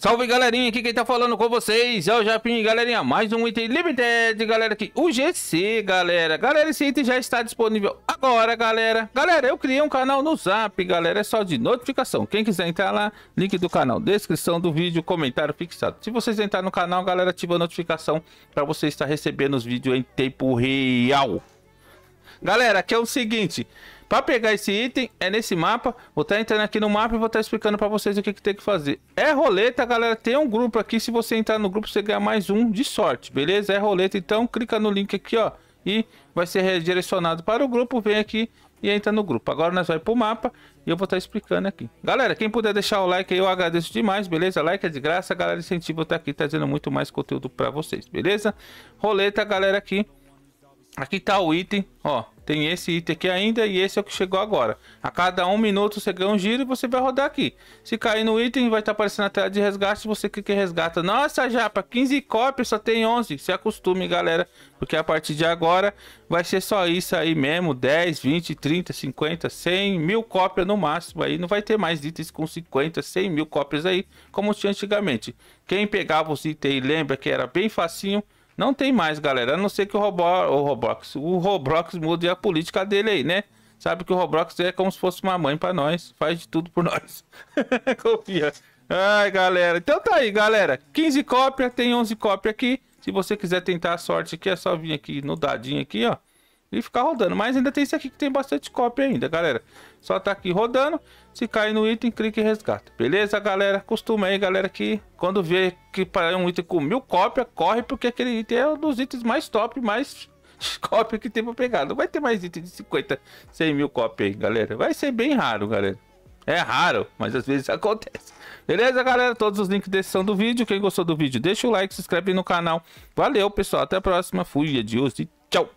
Salve galerinha, aqui quem tá falando com vocês é o Japim, galerinha, mais um item limited, galera, aqui, o GC, galera, galera, esse item já está disponível agora, galera, galera, eu criei um canal no Zap, galera, é só de notificação, quem quiser entrar lá, link do canal, descrição do vídeo, comentário fixado, se vocês entrar no canal, galera, ativa a notificação para você estar recebendo os vídeos em tempo real. Galera, aqui é o seguinte. Para pegar esse item, é nesse mapa. Vou estar tá entrando aqui no mapa e vou estar tá explicando para vocês o que, que, tem que fazer. É roleta, galera. Tem um grupo aqui. Se você entrar no grupo, você ganha mais um de sorte, beleza? É roleta. Então, clica no link aqui, ó. E vai ser redirecionado para o grupo. Vem aqui e entra no grupo. Agora nós vamos pro mapa e eu vou estar tá explicando aqui. Galera, quem puder deixar o like aí, eu agradeço demais, beleza? Like é de graça, galera. Incentivo tá aqui trazendo muito mais conteúdo para vocês, beleza? Roleta, galera, aqui. Aqui tá o item, ó. Tem esse item aqui ainda e esse é o que chegou agora. A cada um minuto você ganha um giro e você vai rodar aqui. Se cair no item, vai estar tá aparecendo a tela de resgate. Você clica em resgata. Nossa, japa, 15 cópias, só tem 11. Se acostume, galera. Porque a partir de agora vai ser só isso aí mesmo. 10, 20, 30, 50, 100 mil cópias no máximo aí. Não vai ter mais itens com 50, 100 mil cópias aí, como tinha antigamente. Quem pegava os itens lembra que era bem facinho não tem mais, galera. A não ser que o, Robo, o Roblox, o Roblox mude a política dele aí, né? Sabe que o Roblox é como se fosse uma mãe para nós. Faz de tudo por nós. Confia. Ai, galera. Então tá aí, galera. 15 cópias, tem 11 cópias aqui. Se você quiser tentar a sorte aqui, é só vir aqui no dadinho aqui, ó e ficar rodando. Mas ainda tem esse aqui que tem bastante cópia ainda, galera. Só tá aqui rodando. Se cair no item, clique em resgata. Beleza, galera? Costuma aí, galera, que quando vê que para um item com mil cópia corre, porque aquele item é um dos itens mais top, mais cópia que tem pra pegar. Não vai ter mais item de 50, 100 mil cópia aí, galera. Vai ser bem raro, galera. É raro, mas às vezes acontece. Beleza, galera? Todos os links são do vídeo. Quem gostou do vídeo, deixa o like, se inscreve no canal. Valeu, pessoal. Até a próxima. Fui, adiós e tchau.